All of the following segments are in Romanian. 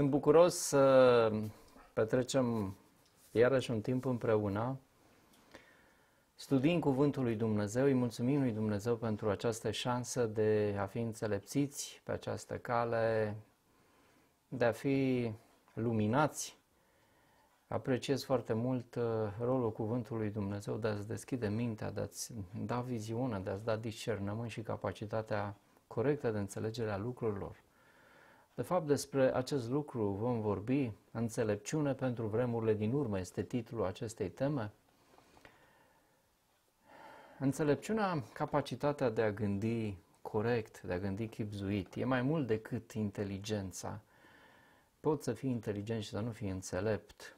Sunt bucuros să petrecem iarăși un timp împreună, studiind Cuvântul lui Dumnezeu, îi mulțumim lui Dumnezeu pentru această șansă de a fi înțelepțiți pe această cale, de a fi luminați. Apreciez foarte mult uh, rolul Cuvântului Dumnezeu de a-ți deschide mintea, de a-ți da viziune, de a-ți da discernământ și capacitatea corectă de înțelegere a lucrurilor. De fapt, despre acest lucru vom vorbi. Înțelepciune pentru vremurile din urmă este titlul acestei teme. Înțelepciunea, capacitatea de a gândi corect, de a gândi chipzuit, e mai mult decât inteligența. Poți să fii inteligent și să nu fii înțelept.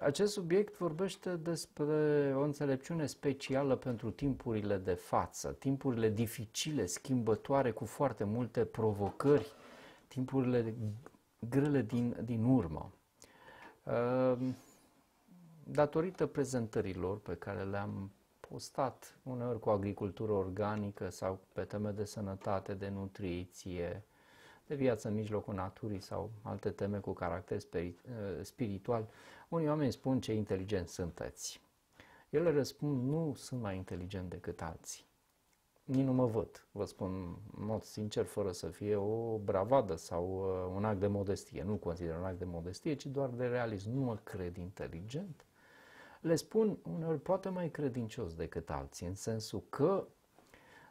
Acest subiect vorbește despre o înțelepciune specială pentru timpurile de față, timpurile dificile, schimbătoare, cu foarte multe provocări timpurile grele din, din urmă. Ehm, datorită prezentărilor pe care le-am postat uneori cu agricultură organică sau pe teme de sănătate, de nutriție, de viață în mijlocul naturii sau alte teme cu caracter eh, spiritual, unii oameni spun ce inteligent sunteți. Ele răspund, nu sunt mai inteligent decât alții nici nu mă văd, vă spun în mod sincer, fără să fie o bravadă sau uh, un act de modestie. Nu consider un act de modestie, ci doar de realism. Nu mă cred inteligent. Le spun uneori poate mai credincios decât alții, în sensul că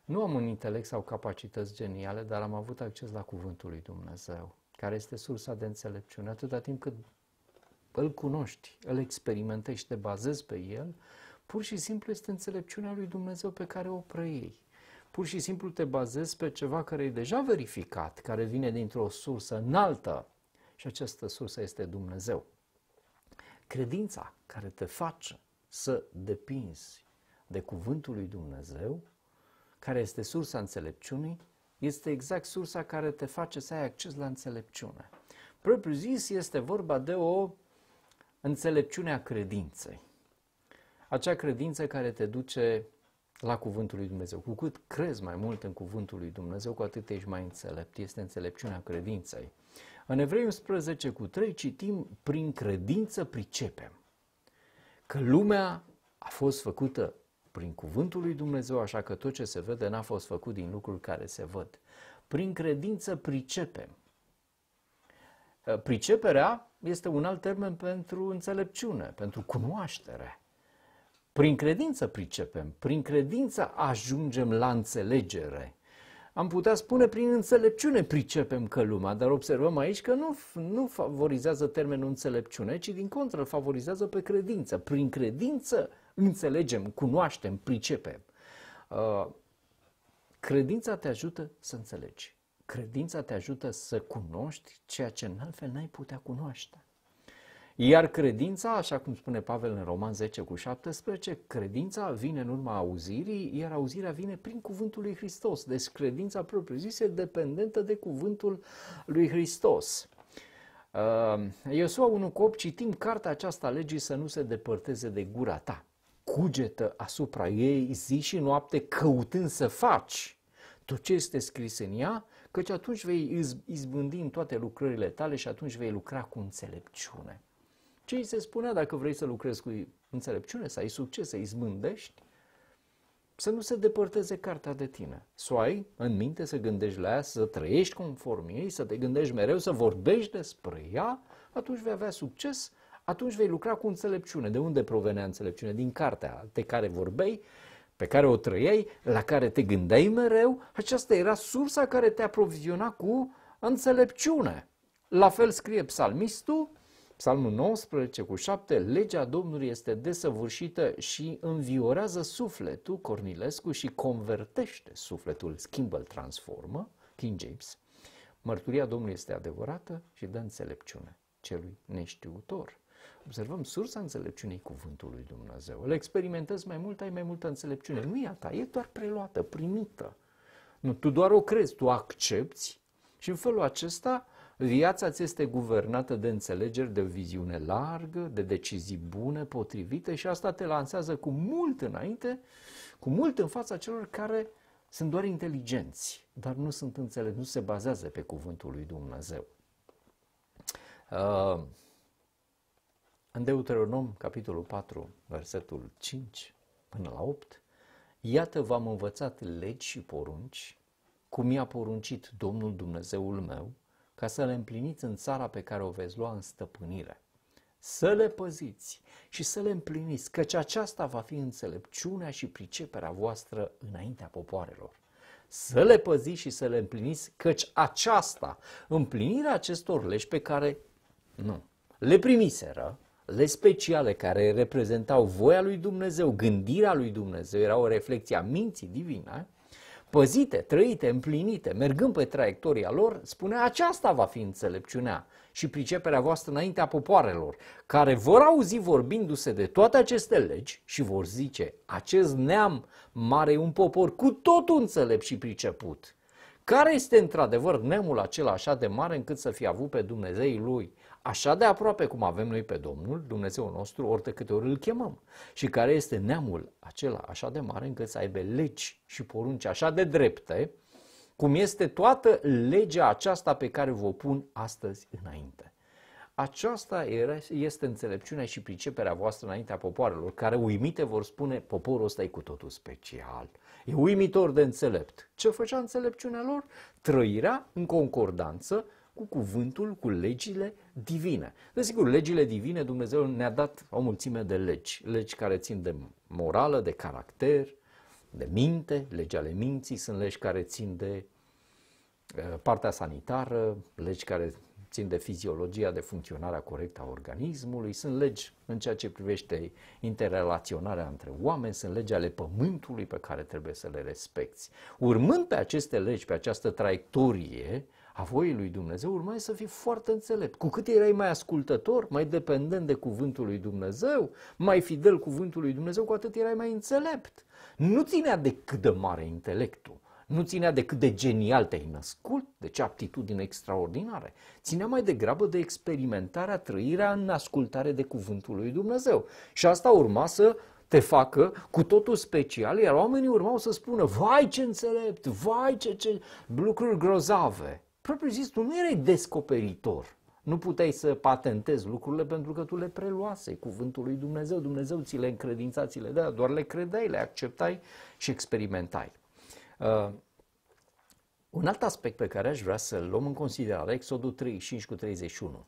nu am un intelect sau capacități geniale, dar am avut acces la Cuvântul lui Dumnezeu, care este sursa de înțelepciune, atâta timp cât îl cunoști, îl experimentezi, te bazezi pe el, pur și simplu este înțelepciunea lui Dumnezeu pe care o preiei pur și simplu te bazezi pe ceva care e deja verificat, care vine dintr-o sursă înaltă și această sursă este Dumnezeu. Credința care te face să depinzi de cuvântul lui Dumnezeu, care este sursa înțelepciunii, este exact sursa care te face să ai acces la înțelepciune. Propriu zis este vorba de o înțelepciune a credinței. Acea credință care te duce la cuvântul lui Dumnezeu. Cu cât crezi mai mult în cuvântul lui Dumnezeu, cu atât ești mai înțelept. Este înțelepciunea credinței. În Evrei 11 cu 3 citim, prin credință pricepem că lumea a fost făcută prin cuvântul lui Dumnezeu, așa că tot ce se vede n-a fost făcut din lucruri care se văd. Prin credință pricepem. Priceperea este un alt termen pentru înțelepciune, pentru cunoaștere. Prin credință pricepem, prin credință ajungem la înțelegere. Am putea spune prin înțelepciune pricepem că lumea, dar observăm aici că nu, nu favorizează termenul înțelepciune, ci din contră îl favorizează pe credință. Prin credință înțelegem, cunoaștem, pricepem. Uh, credința te ajută să înțelegi. Credința te ajută să cunoști ceea ce în altfel n-ai putea cunoaște. Iar credința, așa cum spune Pavel în Roman 10 cu 17, credința vine în urma auzirii, iar auzirea vine prin cuvântul lui Hristos. Deci credința propriu-zisă dependentă de cuvântul lui Hristos. Uh, Iosua 1 cu 8, citim cartea aceasta legii să nu se depărteze de gura ta. Cugetă asupra ei zi și noapte căutând să faci tot ce este scris în ea, căci atunci vei izbândi în toate lucrările tale și atunci vei lucra cu înțelepciune. Ce îi se spunea dacă vrei să lucrezi cu înțelepciune, să ai succes, să izbândești, să nu se depărteze cartea de tine. Să o ai în minte, să gândești la ea, să trăiești conform ei, să te gândești mereu, să vorbești despre ea, atunci vei avea succes, atunci vei lucra cu înțelepciune. De unde provenea înțelepciune? Din cartea de care vorbei, pe care o trăiei, la care te gândeai mereu, aceasta era sursa care te aproviziona cu înțelepciune. La fel scrie psalmistul, Psalmul 19 cu 7, legea Domnului este desăvârșită și înviorează sufletul, Cornilescu, și convertește sufletul, schimbă, transformă, King James. Mărturia Domnului este adevărată și dă înțelepciune celui neștiutor. Observăm sursa înțelepciunii cuvântului Dumnezeu. Îl experimentezi mai mult, ai mai multă înțelepciune. Nu e a ta, e doar preluată, primită. Nu, tu doar o crezi, tu accepti și în felul acesta Viața ți este guvernată de înțelegeri, de o viziune largă, de decizii bune, potrivite și asta te lansează cu mult înainte, cu mult în fața celor care sunt doar inteligenți, dar nu sunt înțelegi, nu se bazează pe cuvântul lui Dumnezeu. Uh, în Deuteronom, capitolul 4, versetul 5 până la 8, Iată v-am învățat legi și porunci, cum i-a poruncit Domnul Dumnezeul meu, ca să le împliniți în țara pe care o veți lua în stăpânire. Să le păziți și să le împliniți, căci aceasta va fi înțelepciunea și priceperea voastră înaintea popoarelor. Să le păziți și să le împliniți, căci aceasta, împlinirea acestor legi pe care nu, le primiseră, le speciale care reprezentau voia lui Dumnezeu, gândirea lui Dumnezeu, era o reflexie a minții divine, păzite, trăite, împlinite, mergând pe traiectoria lor, spune aceasta va fi înțelepciunea și priceperea voastră înaintea popoarelor, care vor auzi vorbindu-se de toate aceste legi și vor zice, acest neam mare un popor cu totul înțelept și priceput. Care este într-adevăr neamul acela așa de mare încât să fie avut pe Dumnezei lui? așa de aproape cum avem noi pe Domnul, Dumnezeu nostru, ori de câte ori îl chemăm. Și care este neamul acela așa de mare încât să aibă legi și porunci așa de drepte, cum este toată legea aceasta pe care vă pun astăzi înainte. Aceasta este înțelepciunea și priceperea voastră înaintea popoarelor, care uimite vor spune, poporul ăsta e cu totul special. E uimitor de înțelept. Ce făcea înțelepciunea lor? Trăirea în concordanță cu cuvântul, cu legile divine. Desigur, legile divine, Dumnezeu ne-a dat o mulțime de legi. Legi care țin de morală, de caracter, de minte, legi ale minții, sunt legi care țin de uh, partea sanitară, legi care țin de fiziologia, de funcționarea corectă a organismului, sunt legi în ceea ce privește interrelaționarea între oameni, sunt legi ale pământului pe care trebuie să le respecti. Urmând pe aceste legi, pe această traiectorie, a voii lui Dumnezeu, urmai să fii foarte înțelept. Cu cât erai mai ascultător, mai dependent de cuvântul lui Dumnezeu, mai fidel cuvântului lui Dumnezeu, cu atât erai mai înțelept. Nu ținea de cât de mare intelectul, nu ținea de cât de genial te-ai născut, de ce aptitudine extraordinare. Ținea mai degrabă de experimentarea, trăirea în ascultare de cuvântul lui Dumnezeu. Și asta urma să te facă cu totul special, iar oamenii urmau să spună, vai ce înțelept, vai ce, ce lucruri grozave propriu zis, tu nu erai descoperitor. Nu puteai să patentezi lucrurile pentru că tu le preluase cuvântul lui Dumnezeu. Dumnezeu ți le încredința, ți le dea, doar le credeai, le acceptai și experimentai. Uh, un alt aspect pe care aș vrea să-l luăm în considerare, Exodul 35 cu 31.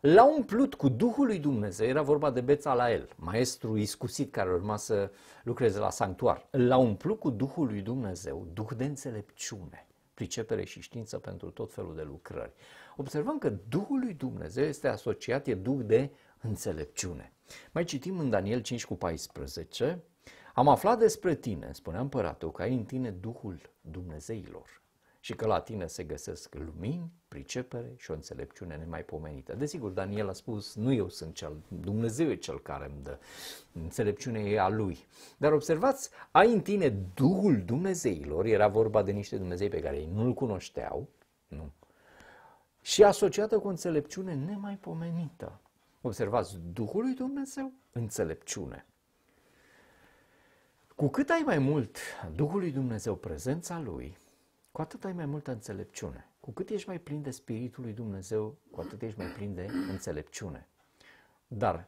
L-a umplut cu Duhul lui Dumnezeu, era vorba de beța la el, maestru iscusit care urma să lucreze la sanctuar. L-a umplut cu Duhul lui Dumnezeu, Duh de înțelepciune pricepere și știință pentru tot felul de lucrări. Observăm că Duhul lui Dumnezeu este asociat, e Duh de înțelepciune. Mai citim în Daniel 5 cu 14, am aflat despre tine, spunea împăratul, că ai în tine Duhul Dumnezeilor și că la tine se găsesc lumini, pricepere și o înțelepciune nemaipomenită. Desigur, Daniel a spus, nu eu sunt cel, Dumnezeu e cel care îmi dă, înțelepciunea e a lui. Dar observați, ai în tine Duhul Dumnezeilor, era vorba de niște Dumnezei pe care ei nu-L cunoșteau, nu, și asociată cu înțelepciune nemaipomenită. Observați, Duhul lui Dumnezeu, înțelepciune. Cu cât ai mai mult Duhul lui Dumnezeu, prezența Lui, cu atât ai mai multă înțelepciune. Cu cât ești mai plin de Spiritul lui Dumnezeu, cu atât ești mai plin de înțelepciune. Dar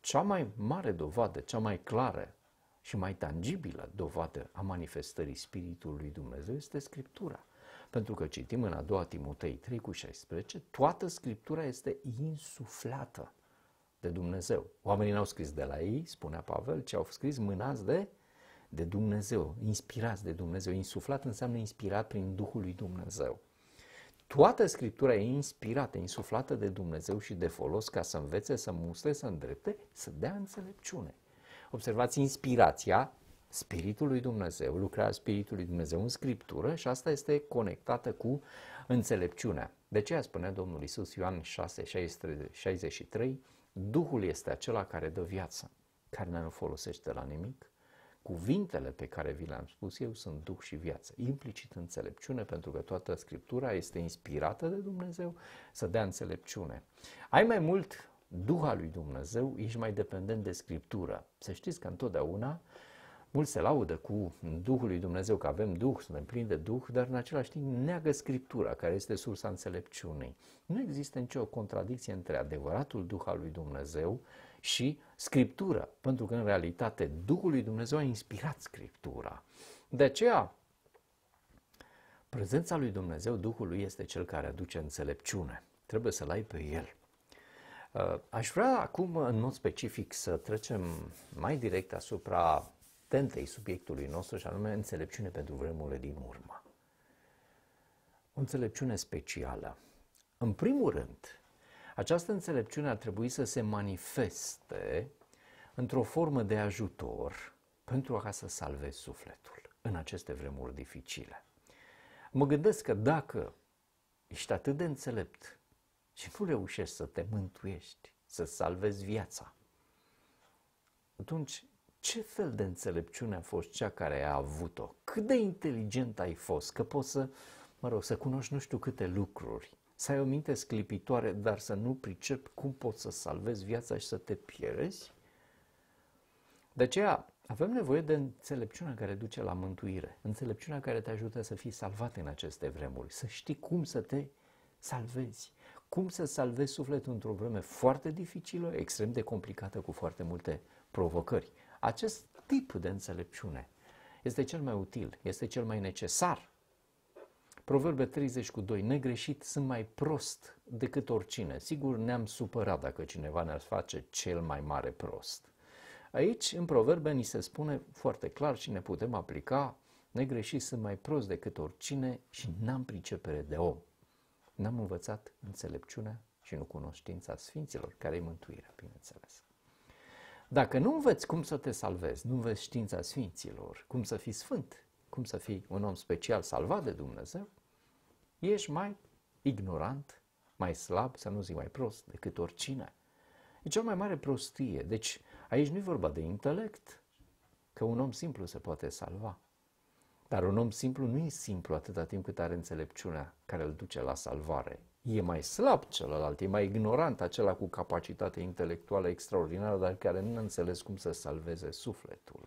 cea mai mare dovadă, cea mai clară și mai tangibilă dovadă a manifestării Spiritului lui Dumnezeu este Scriptura. Pentru că citim în a doua Timotei 3 cu 16, toată Scriptura este insuflată de Dumnezeu. Oamenii n-au scris de la ei, spunea Pavel, ci au scris mânați de de Dumnezeu, inspirați de Dumnezeu. Insuflat înseamnă inspirat prin Duhul lui Dumnezeu. Toată Scriptura e inspirată, insuflată de Dumnezeu și de folos ca să învețe, să mustre, să îndrepte, să dea înțelepciune. Observați inspirația Spiritului Dumnezeu, lucrarea Spiritului Dumnezeu în Scriptură și asta este conectată cu înțelepciunea. De ce spune Domnul Isus Ioan 6, 63, Duhul este acela care dă viață, care nu folosește la nimic, Cuvintele pe care vi le-am spus eu sunt Duh și viață, implicit înțelepciune, pentru că toată Scriptura este inspirată de Dumnezeu să dea înțelepciune. Ai mai mult Duh al lui Dumnezeu, ești mai dependent de Scriptură. Să știți că întotdeauna Mulți se laudă cu Duhul lui Dumnezeu, că avem Duh, suntem plini de Duh, dar în același timp neagă Scriptura, care este sursa înțelepciunii. Nu există nicio contradicție între adevăratul Duh al lui Dumnezeu, și Scriptură, pentru că în realitate Duhul lui Dumnezeu a inspirat Scriptura. De aceea, prezența lui Dumnezeu, Duhul lui este cel care aduce înțelepciune. Trebuie să-L ai pe El. Uh, aș vrea acum, în mod specific, să trecem mai direct asupra tentei subiectului nostru, și anume înțelepciune pentru vremurile din urmă. O înțelepciune specială. În primul rând, această înțelepciune ar trebui să se manifeste într-o formă de ajutor pentru ca să salvezi sufletul în aceste vremuri dificile. Mă gândesc că dacă ești atât de înțelept și nu reușești să te mântuiești, să salvezi viața, atunci ce fel de înțelepciune a fost cea care a avut-o? Cât de inteligent ai fost? Că poți să, mă rog, să cunoști nu știu câte lucruri, să ai o minte sclipitoare, dar să nu pricep cum poți să salvezi viața și să te pierzi. De aceea avem nevoie de înțelepciunea care duce la mântuire, înțelepciunea care te ajută să fii salvat în aceste vremuri, să știi cum să te salvezi, cum să salvezi sufletul într-o vreme foarte dificilă, extrem de complicată, cu foarte multe provocări. Acest tip de înțelepciune este cel mai util, este cel mai necesar Proverbe 30 cu 2. Negreșit sunt mai prost decât oricine. Sigur ne-am supărat dacă cineva ne-ar face cel mai mare prost. Aici, în proverbe, ni se spune foarte clar și ne putem aplica negreșit sunt mai prost decât oricine și n-am pricepere de om. N-am învățat înțelepciunea și nu cunoștința sfinților, care e mântuirea, bineînțeles. Dacă nu înveți cum să te salvezi, nu înveți știința sfinților, cum să fii sfânt, cum să fii un om special salvat de Dumnezeu, ești mai ignorant, mai slab, să nu zic mai prost, decât oricine. E cea mai mare prostie. Deci aici nu e vorba de intelect, că un om simplu se poate salva. Dar un om simplu nu e simplu atâta timp cât are înțelepciunea care îl duce la salvare. E mai slab celălalt, e mai ignorant acela cu capacitate intelectuală extraordinară, dar care nu înțeles cum să salveze sufletul.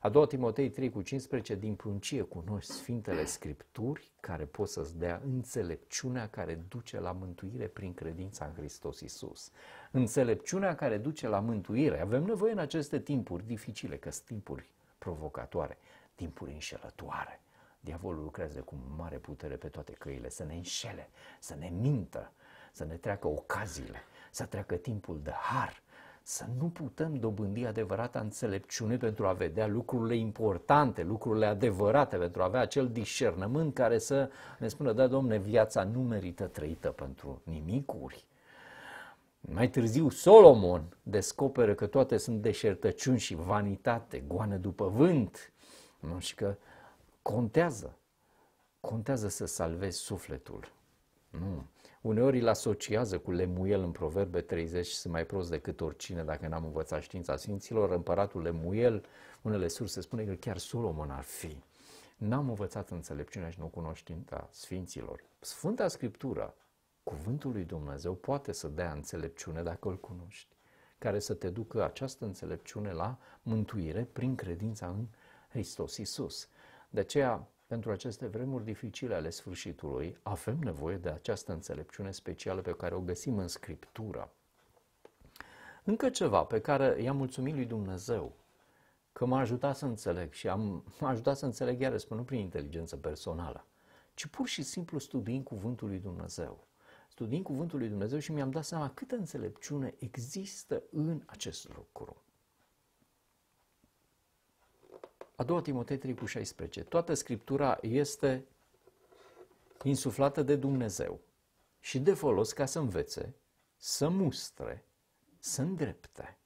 A doua Timotei 3 cu 15, din pruncie cunoști Sfintele Scripturi care pot să-ți dea înțelepciunea care duce la mântuire prin credința în Hristos Isus. Înțelepciunea care duce la mântuire. Avem nevoie în aceste timpuri dificile, că sunt timpuri provocatoare, timpuri înșelătoare. Diavolul lucrează cu mare putere pe toate căile, să ne înșele, să ne mintă, să ne treacă ocaziile, să treacă timpul de har, să nu putem dobândi adevărata înțelepciune pentru a vedea lucrurile importante, lucrurile adevărate, pentru a avea acel discernământ care să ne spună, da, domne, viața nu merită trăită pentru nimicuri. Mai târziu Solomon descoperă că toate sunt deșertăciuni și vanitate, goană după vânt nu? și că contează, contează să salvezi sufletul. Nu. Uneori îl asociază cu Lemuel în Proverbe 30, sunt mai prost decât oricine dacă n-am învățat știința Sfinților. Împăratul Lemuel, unele surse spune că chiar Solomon ar fi. N-am învățat înțelepciunea și nu cunoștința Sfinților. Sfânta Scriptură, cuvântul lui Dumnezeu, poate să dea înțelepciune dacă îl cunoști, care să te ducă această înțelepciune la mântuire prin credința în Hristos Isus. De aceea, pentru aceste vremuri dificile ale sfârșitului, avem nevoie de această înțelepciune specială pe care o găsim în Scriptură. Încă ceva pe care i-am mulțumit lui Dumnezeu că m-a ajutat să înțeleg și am, m-a ajutat să înțeleg, iarăși spun, nu prin inteligență personală, ci pur și simplu studiind Cuvântul lui Dumnezeu. Studiind Cuvântul lui Dumnezeu și mi-am dat seama câtă înțelepciune există în acest lucru. A doua Timotei 3 cu 16. Toată Scriptura este insuflată de Dumnezeu și de folos ca să învețe, să mustre, să îndrepte.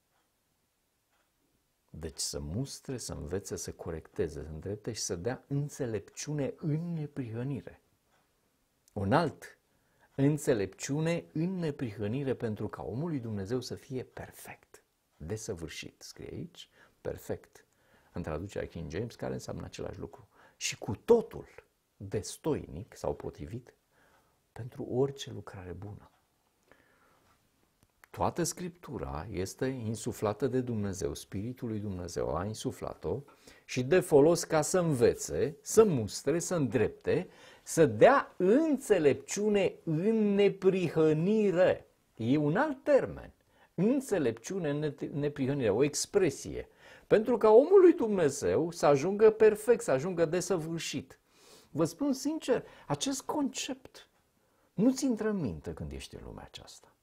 Deci să mustre, să învețe, să corecteze, să îndrepte și să dea înțelepciune în neprihănire. Un alt înțelepciune în neprihănire pentru ca omul lui Dumnezeu să fie perfect, desăvârșit, scrie aici, perfect, în traducerea King James, care înseamnă același lucru. Și cu totul destoinic sau potrivit pentru orice lucrare bună. Toată Scriptura este insuflată de Dumnezeu, Spiritul lui Dumnezeu a insuflat-o și de folos ca să învețe, să mustre, să îndrepte, să dea înțelepciune în neprihănire. E un alt termen. Înțelepciune în neprihănire, o expresie pentru ca omul lui Dumnezeu să ajungă perfect, să ajungă desăvârșit. Vă spun sincer, acest concept nu-ți intră în minte când ești în lumea aceasta.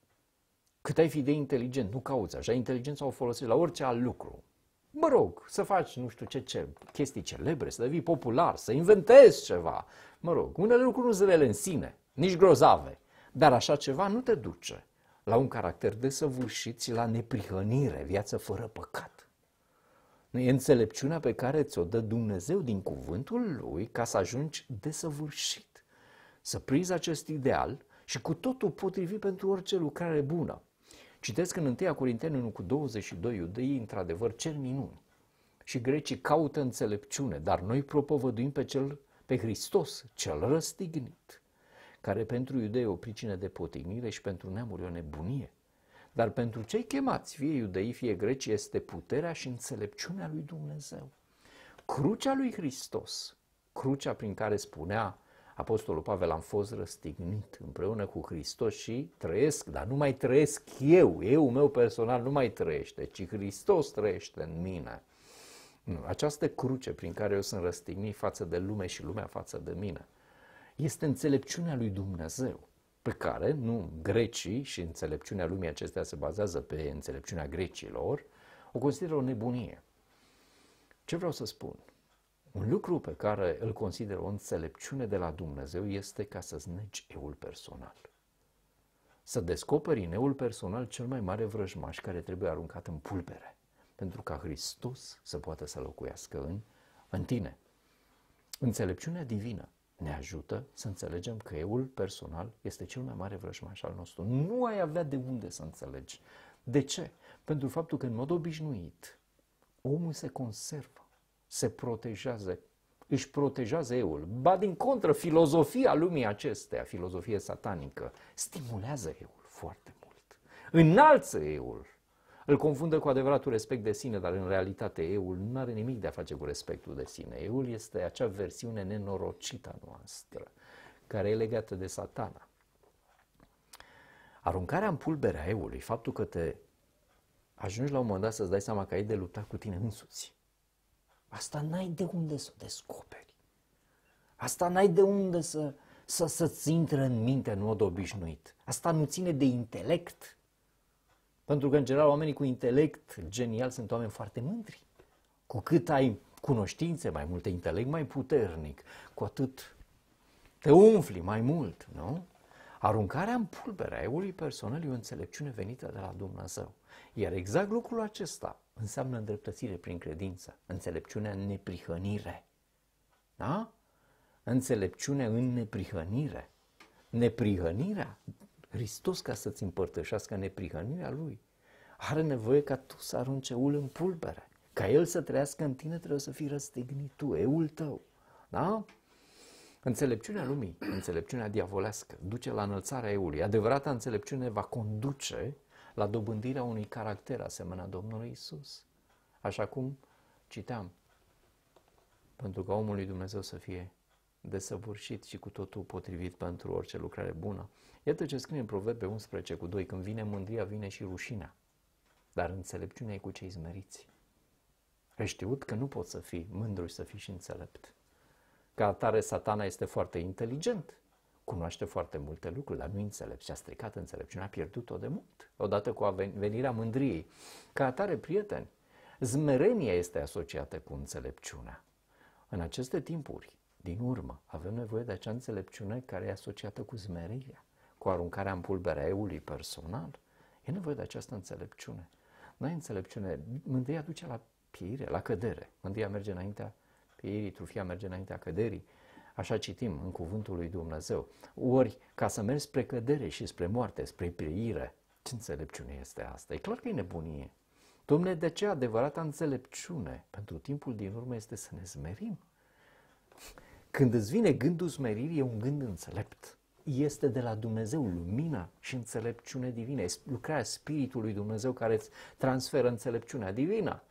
Cât ai fi de inteligent, nu cauți așa. Inteligența o folosești la orice alt lucru. Mă rog, să faci nu știu ce, ce chestii celebre, să devii popular, să inventezi ceva. Mă rog, unele lucruri nu zilele în sine, nici grozave. Dar așa ceva nu te duce la un caracter desăvârșit și la neprihănire, viață fără păcat. Nu e înțelepciunea pe care ți-o dă Dumnezeu din cuvântul lui ca să ajungi desăvârșit, să prizi acest ideal și cu totul potrivit pentru orice lucrare bună. Citesc în 1 Corinteni 1 cu 22, iudeii într-adevăr cer minuni și grecii caută înțelepciune, dar noi propovăduim pe cel pe Hristos, cel răstignit, care pentru iudei o pricină de potignire și pentru neamuri o nebunie, dar pentru cei chemați, fie iudei, fie greci, este puterea și înțelepciunea lui Dumnezeu. Crucea lui Hristos, crucea prin care spunea Apostolul Pavel, am fost răstignit împreună cu Hristos și trăiesc, dar nu mai trăiesc eu, eu meu personal nu mai trăiește, ci Hristos trăiește în mine. Această cruce prin care eu sunt răstignit față de lume și lumea față de mine este înțelepciunea lui Dumnezeu pe care nu grecii și înțelepciunea lumii acestea se bazează pe înțelepciunea grecilor, o consideră o nebunie. Ce vreau să spun? Un lucru pe care îl consideră o înțelepciune de la Dumnezeu este ca să-ți negi eul personal. Să descoperi în eul personal cel mai mare vrăjmaș care trebuie aruncat în pulbere, pentru ca Hristos să poată să locuiască în, în tine. Înțelepciunea divină ne ajută să înțelegem că eul personal este cel mai mare vrăjmaș al nostru. Nu ai avea de unde să înțelegi. De ce? Pentru faptul că în mod obișnuit omul se conservă, se protejează, își protejează eul. Ba din contră, filozofia lumii acesteia, filozofie satanică, stimulează eul foarte mult. Înalță eul îl confundă cu adevăratul respect de sine, dar în realitate eul nu are nimic de a face cu respectul de sine. Eul este acea versiune nenorocită a noastră, care e legată de satana. Aruncarea în pulberea eului, faptul că te ajungi la un moment dat să-ți dai seama că ai de luptat cu tine însuți. Asta n-ai de unde să o descoperi. Asta n-ai de unde să, să, să-ți intre în minte în mod obișnuit. Asta nu ține de intelect. Pentru că, în general, oamenii cu intelect genial sunt oameni foarte mândri. Cu cât ai cunoștințe mai multe, intelect mai puternic, cu atât te umfli mai mult, nu? Aruncarea în pulbere a eului personal e o înțelepciune venită de la Dumnezeu. Iar exact lucrul acesta înseamnă îndreptățire prin credință, înțelepciunea în neprihănire. Da? Înțelepciune în neprihănire. Neprihănirea Hristos ca să-ți împărtășească neprihănirea Lui. Are nevoie ca tu să arunci eul în pulbere. Ca El să trăiască în tine, trebuie să fii răstignit tu, eul tău. Da? Înțelepciunea lumii, înțelepciunea diavolească, duce la înălțarea eului. Adevărata înțelepciune va conduce la dobândirea unui caracter asemenea Domnului Isus. Așa cum citeam, pentru ca omul lui Dumnezeu să fie desăvârșit și cu totul potrivit pentru orice lucrare bună. Iată ce scrie în Proverbe 11 cu 2, când vine mândria, vine și rușinea, dar înțelepciunea e cu cei zmeriți. Ai știut că nu poți să fii mândru și să fii și înțelept. Ca atare, satana este foarte inteligent, cunoaște foarte multe lucruri, dar nu înțelept și a stricat înțelepciunea, a pierdut-o de mult, odată cu venirea mândriei. Ca atare, prieteni, zmerenia este asociată cu înțelepciunea. În aceste timpuri, din urmă, avem nevoie de acea înțelepciune care e asociată cu zmerenia cu aruncarea în pulberea eului personal, e nevoie de această înțelepciune. ai înțelepciune, mândria duce la pieire, la cădere. Mândria merge înaintea pieirii, trufia merge înaintea căderii. Așa citim în cuvântul lui Dumnezeu. Ori, ca să mergi spre cădere și spre moarte, spre pieire, ce înțelepciune este asta? E clar că e nebunie. Domne, de ce adevărata înțelepciune pentru timpul din urmă este să ne zmerim? Când îți vine gândul smeririi, e un gând înțelept este de la Dumnezeu, lumina și înțelepciune divină. E lucrarea Spiritului Dumnezeu care îți transferă înțelepciunea divină.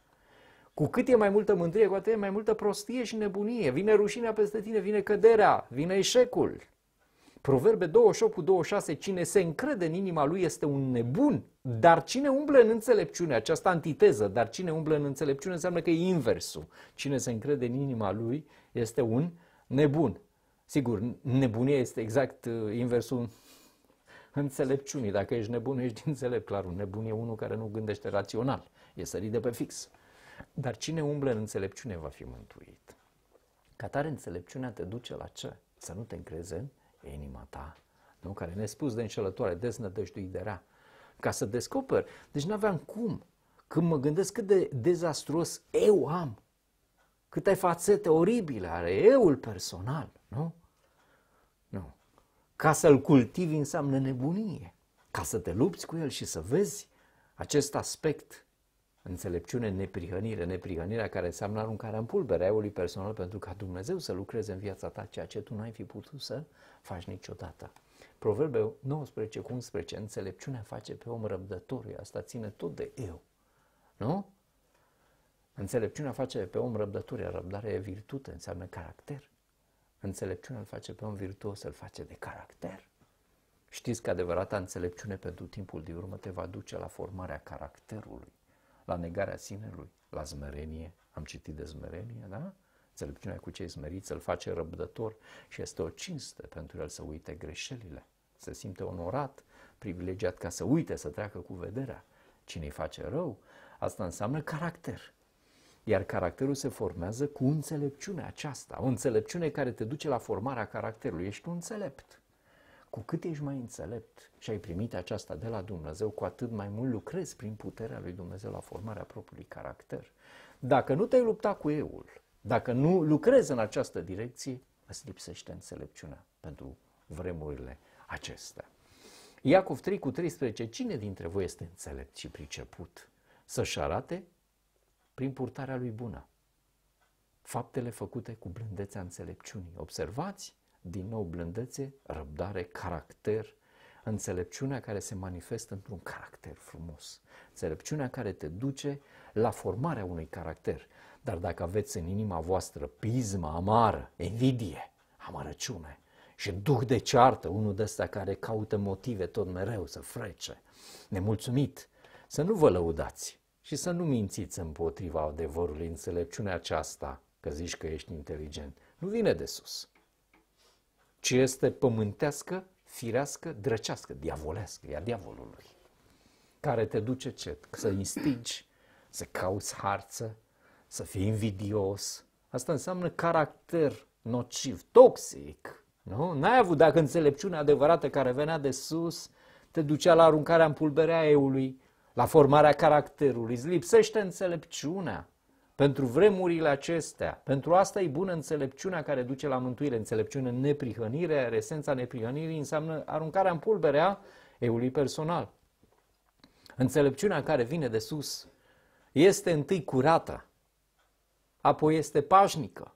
Cu cât e mai multă mândrie, cu atât e mai multă prostie și nebunie. Vine rușinea peste tine, vine căderea, vine eșecul. Proverbe 28 cu 26, cine se încrede în inima lui este un nebun, dar cine umblă în înțelepciune, această antiteză, dar cine umblă în înțelepciune înseamnă că e inversul. Cine se încrede în inima lui este un nebun. Sigur, nebunia este exact uh, inversul înțelepciunii. Dacă ești nebun, ești înțelept, clar. Un nebun e unul care nu gândește rațional. E sărit de pe fix. Dar cine umblă în înțelepciune va fi mântuit. Ca tare înțelepciunea te duce la ce? Să nu te încrezi în inima ta, nu? care ne spus de înșelătoare, deznădăjduit de rea. Ca să descoperi. Deci nu aveam cum. Când mă gândesc cât de dezastruos eu am, câte fațete oribile are euul personal, nu? Ca să-l cultivi înseamnă nebunie. Ca să te lupți cu el și să vezi acest aspect, înțelepciune, neprihănire, neprihănirea care înseamnă aruncarea în pulbere a eului personal pentru ca Dumnezeu să lucreze în viața ta ceea ce tu n-ai fi putut să faci niciodată. Proverbe 19 cu 11, înțelepciunea face pe om răbdător, asta ține tot de eu, nu? Înțelepciunea face pe om răbdătoria, răbdare e virtute, înseamnă caracter. Înțelepciunea îl face pe un virtuos, îl face de caracter. Știți că adevărata înțelepciune pentru timpul de urmă te va duce la formarea caracterului, la negarea sinelui, la zmerenie. Am citit de zmerenie, da? Înțelepciunea cu cei smeriți îl face răbdător și este o cinste pentru el să uite greșelile. Se simte onorat, privilegiat ca să uite, să treacă cu vederea. Cine îi face rău, asta înseamnă caracter. Iar caracterul se formează cu înțelepciunea aceasta, o înțelepciune care te duce la formarea caracterului. Ești un înțelept. Cu cât ești mai înțelept și ai primit aceasta de la Dumnezeu, cu atât mai mult lucrezi prin puterea lui Dumnezeu la formarea propriului caracter. Dacă nu te-ai lupta cu euul, dacă nu lucrezi în această direcție, îți lipsește înțelepciunea pentru vremurile acestea. Iacov 3 cu 13, cine dintre voi este înțelept și priceput să-și arate prin purtarea lui bună. Faptele făcute cu blândețea înțelepciunii. Observați, din nou, blândețe, răbdare, caracter, înțelepciunea care se manifestă într-un caracter frumos. Înțelepciunea care te duce la formarea unui caracter. Dar dacă aveți în inima voastră pisma amară, invidie, amărăciune și duh de ceartă, unul de ăsta care caută motive tot mereu să frece, nemulțumit, să nu vă lăudați, și să nu mințiți împotriva adevărului înțelepciunea aceasta, că zici că ești inteligent. Nu vine de sus, ci este pământească, firească, drăcească, diavolească, ea diavolului, care te duce ce? Să instigi, să cauți harță, să fii invidios. Asta înseamnă caracter nociv, toxic. Nu? N-ai avut, dacă înțelepciunea adevărată care venea de sus, te ducea la aruncarea în pulberea eului, la formarea caracterului, îți lipsește înțelepciunea pentru vremurile acestea. Pentru asta e bună înțelepciunea care duce la mântuire, înțelepciune neprihănire, esența neprihănirii înseamnă aruncarea în pulberea eului personal. Înțelepciunea care vine de sus este întâi curată, apoi este pașnică,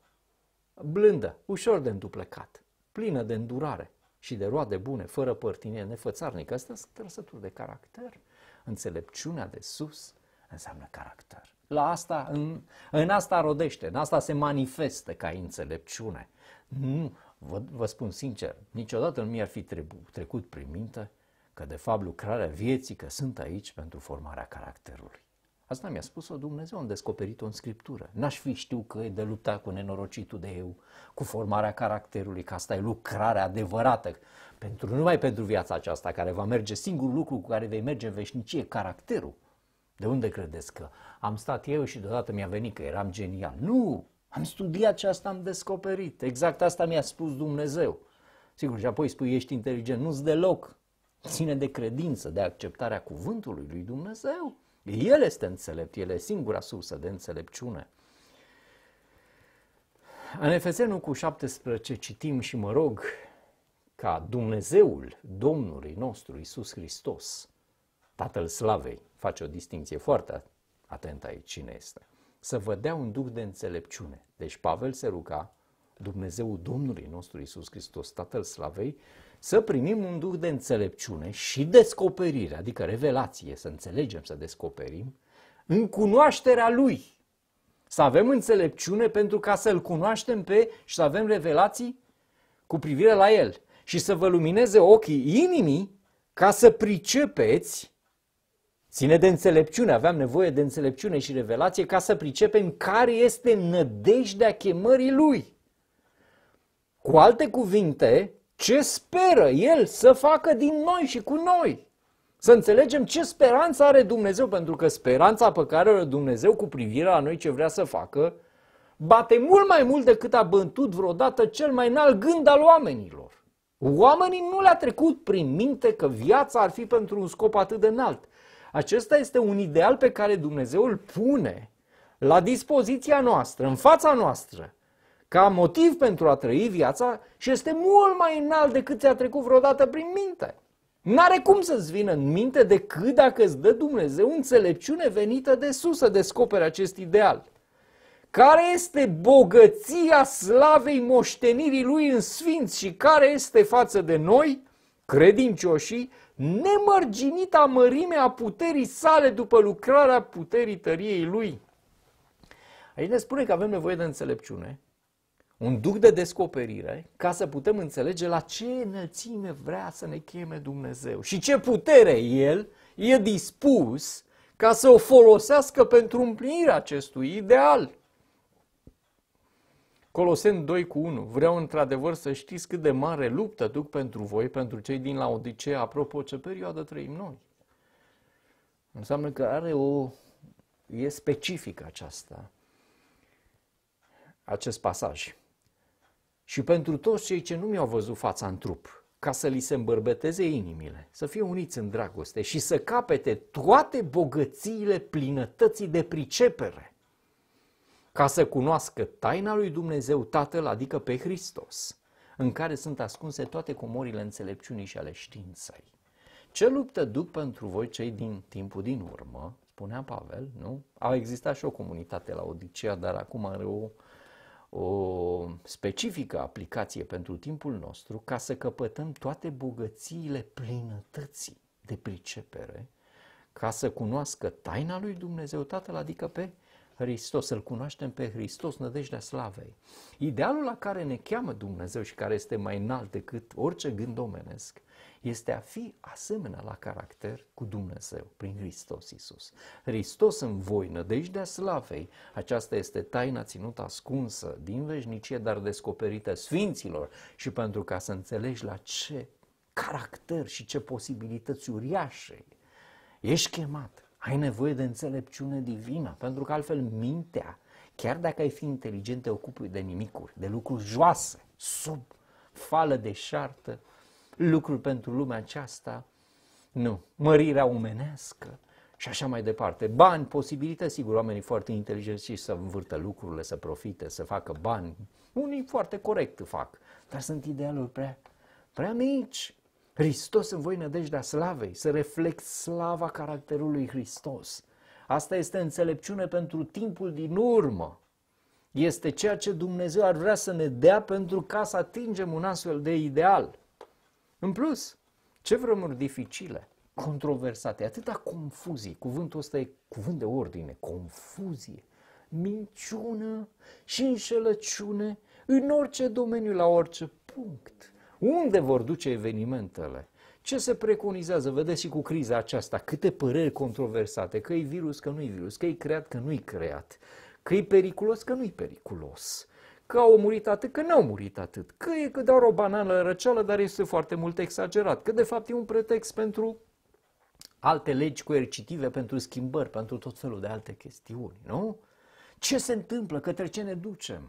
blândă, ușor de înduplecat, plină de îndurare și de roade bune, fără părtinie, nefățarnică. Asta sunt trăsături de caracter Înțelepciunea de sus înseamnă caracter. La asta, în, în asta rodește, în asta se manifestă ca înțelepciune. Nu, vă, vă spun sincer, niciodată nu mi-ar fi trebu- trecut prin minte că de fapt lucrarea vieții, că sunt aici pentru formarea caracterului. Asta mi-a spus-o Dumnezeu, am descoperit-o în Scriptură. N-aș fi știut că e de lupta cu nenorocitul de eu, cu formarea caracterului, că asta e lucrarea adevărată pentru, numai pentru viața aceasta, care va merge singurul lucru cu care vei merge în veșnicie, caracterul. De unde credeți că am stat eu și deodată mi-a venit că eram genial? Nu! Am studiat ce asta am descoperit. Exact asta mi-a spus Dumnezeu. Sigur, și apoi spui, ești inteligent. nu s deloc. Ține de credință, de acceptarea cuvântului lui Dumnezeu. El este înțelept, el e singura sursă de înțelepciune. În Efesenul cu 17 citim și mă rog, ca Dumnezeul Domnului nostru Isus Hristos, Tatăl Slavei, face o distinție foarte atentă aici cine este, să vă dea un duc de înțelepciune. Deci Pavel se ruga Dumnezeul Domnului nostru Isus Hristos, Tatăl Slavei, să primim un duh de înțelepciune și descoperire, adică revelație, să înțelegem, să descoperim, în cunoașterea Lui. Să avem înțelepciune pentru ca să-L cunoaștem pe și să avem revelații cu privire la El și să vă lumineze ochii inimii ca să pricepeți, ține de înțelepciune, aveam nevoie de înțelepciune și revelație ca să pricepem care este nădejdea chemării lui. Cu alte cuvinte, ce speră el să facă din noi și cu noi? Să înțelegem ce speranță are Dumnezeu, pentru că speranța pe care o are Dumnezeu cu privire la noi ce vrea să facă, bate mult mai mult decât a bântut vreodată cel mai înalt gând al oamenilor. Oamenii nu le-a trecut prin minte că viața ar fi pentru un scop atât de înalt. Acesta este un ideal pe care Dumnezeu îl pune la dispoziția noastră, în fața noastră, ca motiv pentru a trăi viața și este mult mai înalt decât ți-a trecut vreodată prin minte. N-are cum să-ți vină în minte decât dacă îți dă Dumnezeu înțelepciune venită de sus să descopere acest ideal care este bogăția slavei moștenirii lui în sfinți și care este față de noi, credincioșii, nemărginita mărime a puterii sale după lucrarea puterii tăriei lui. Aici ne spune că avem nevoie de înțelepciune, un duc de descoperire, ca să putem înțelege la ce înălțime vrea să ne cheme Dumnezeu și ce putere El e dispus ca să o folosească pentru împlinirea acestui ideal. Coloseni 2 cu 1. Vreau într-adevăr să știți cât de mare luptă duc pentru voi, pentru cei din Laodicea, apropo ce perioadă trăim noi. Înseamnă că are o... e specific aceasta, acest pasaj. Și pentru toți cei ce nu mi-au văzut fața în trup, ca să li se îmbărbeteze inimile, să fie uniți în dragoste și să capete toate bogățiile plinătății de pricepere ca să cunoască taina lui Dumnezeu Tatăl, adică pe Hristos, în care sunt ascunse toate comorile înțelepciunii și ale științei. Ce luptă duc pentru voi cei din timpul din urmă, spunea Pavel, nu? A existat și o comunitate la Odicea, dar acum are o, o specifică aplicație pentru timpul nostru ca să căpătăm toate bogățiile plinătății de pricepere, ca să cunoască taina lui Dumnezeu Tatăl, adică pe Hristos, să-L cunoaștem pe Hristos, nădejdea slavei. Idealul la care ne cheamă Dumnezeu și care este mai înalt decât orice gând omenesc, este a fi asemenea la caracter cu Dumnezeu, prin Hristos Iisus. Hristos în voi, nădejdea slavei, aceasta este taina ținută ascunsă din veșnicie, dar descoperită sfinților și pentru ca să înțelegi la ce caracter și ce posibilități uriașe ești chemat ai nevoie de înțelepciune divină, pentru că altfel mintea, chiar dacă ai fi inteligent, te ocupi de nimicuri, de lucruri joase, sub fală de șartă, lucruri pentru lumea aceasta, nu, mărirea umenească și așa mai departe. Bani, posibilități, sigur, oamenii foarte inteligenți și să învârtă lucrurile, să profite, să facă bani. Unii foarte corect fac, dar sunt idealuri prea, prea mici Hristos în voi nădejdea slavei, să reflecti slava caracterului Hristos. Asta este înțelepciune pentru timpul din urmă. Este ceea ce Dumnezeu ar vrea să ne dea pentru ca să atingem un astfel de ideal. În plus, ce vremuri dificile, controversate, atâta confuzie, cuvântul ăsta e cuvânt de ordine, confuzie, minciună și înșelăciune în orice domeniu, la orice punct. Unde vor duce evenimentele? Ce se preconizează? Vedeți și cu criza aceasta, câte păreri controversate, că e virus, că nu e virus, că e creat, că nu e creat, că e periculos, că nu e periculos, că au murit atât, că n-au murit atât, că e că doar o banană răceală, dar este foarte mult exagerat, că de fapt e un pretext pentru alte legi coercitive, pentru schimbări, pentru tot felul de alte chestiuni, nu? Ce se întâmplă? Către ce ne ducem?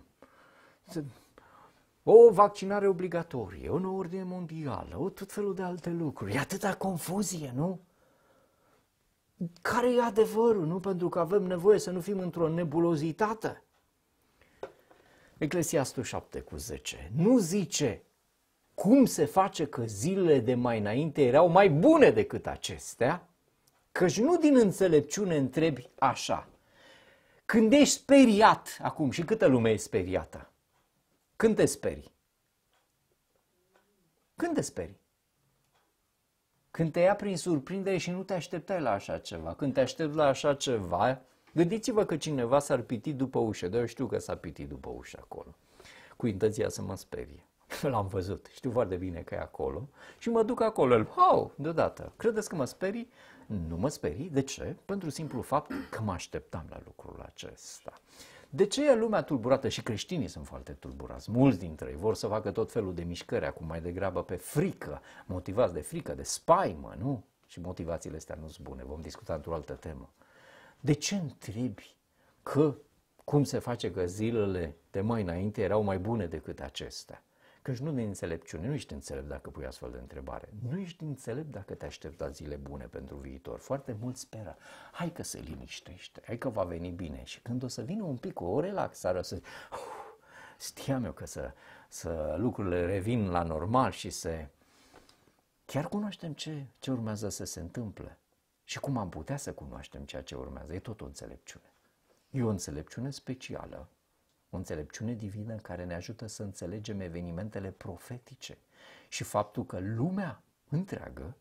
o vaccinare obligatorie, o nouă ordine mondială, o tot felul de alte lucruri. E atâta confuzie, nu? Care e adevărul, nu? Pentru că avem nevoie să nu fim într-o nebulozitate. Eclesiastul 7 cu 10. Nu zice cum se face că zilele de mai înainte erau mai bune decât acestea, căci nu din înțelepciune întrebi așa. Când ești speriat acum, și câtă lume e speriată? Când te sperii? Când te sperii? Când te ia prin surprindere și nu te așteptai la așa ceva. Când te aștepți la așa ceva, gândiți-vă că cineva s-ar piti după ușă. Dar eu știu că s-a pitit după ușă acolo. Cu intenția să mă sperie. L-am văzut, știu foarte bine că e acolo și mă duc acolo, wow, deodată. Credeți că mă sperii? Nu mă sperii. De ce? Pentru simplu fapt că mă așteptam la lucrul acesta. De ce e lumea tulburată? Și creștinii sunt foarte tulburați. Mulți dintre ei vor să facă tot felul de mișcări, acum mai degrabă pe frică, motivați de frică, de spaimă, nu? Și motivațiile astea nu sunt bune, vom discuta într-o altă temă. De ce întrebi că cum se face că zilele de mai înainte erau mai bune decât acestea? Căci nu de înțelepciune, nu ești înțelept dacă pui astfel de întrebare. Nu ești înțelept dacă te aștepta zile bune pentru viitor. Foarte mult speră. Hai că se liniștește, hai că va veni bine. Și când o să vină un pic o relaxare, o să zici, știam eu că să, să lucrurile revin la normal și să Chiar cunoaștem ce, ce urmează să se întâmple. Și cum am putea să cunoaștem ceea ce urmează? E tot o înțelepciune. E o înțelepciune specială o înțelepciune divină care ne ajută să înțelegem evenimentele profetice și faptul că lumea întreagă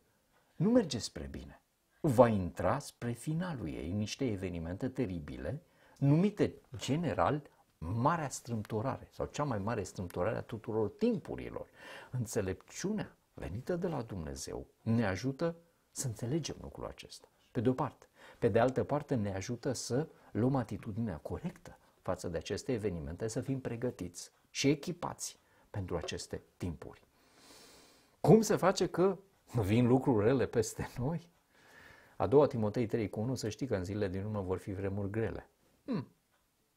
nu merge spre bine. Va intra spre finalul ei niște evenimente teribile numite general marea strâmtorare sau cea mai mare strâmtorare a tuturor timpurilor. Înțelepciunea venită de la Dumnezeu ne ajută să înțelegem lucrul acesta, pe de o parte. Pe de altă parte ne ajută să luăm atitudinea corectă față de aceste evenimente, să fim pregătiți și echipați pentru aceste timpuri. Cum se face că vin lucruri rele peste noi? A doua Timotei 3 cu 1, să știi că în zilele din urmă vor fi vremuri grele. Hmm.